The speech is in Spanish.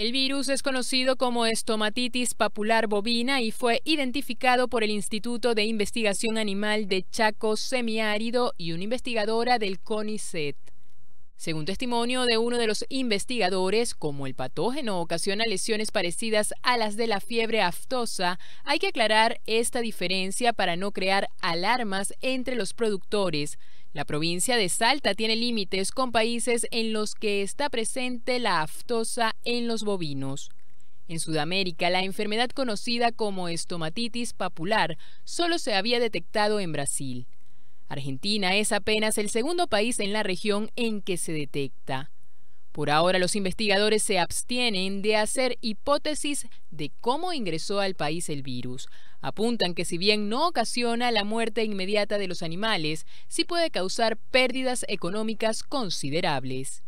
El virus es conocido como estomatitis papular bovina y fue identificado por el Instituto de Investigación Animal de Chaco Semiárido y una investigadora del CONICET. Según testimonio de uno de los investigadores, como el patógeno ocasiona lesiones parecidas a las de la fiebre aftosa, hay que aclarar esta diferencia para no crear alarmas entre los productores. La provincia de Salta tiene límites con países en los que está presente la aftosa en los bovinos. En Sudamérica, la enfermedad conocida como estomatitis papular solo se había detectado en Brasil. Argentina es apenas el segundo país en la región en que se detecta. Por ahora los investigadores se abstienen de hacer hipótesis de cómo ingresó al país el virus. Apuntan que si bien no ocasiona la muerte inmediata de los animales, sí puede causar pérdidas económicas considerables.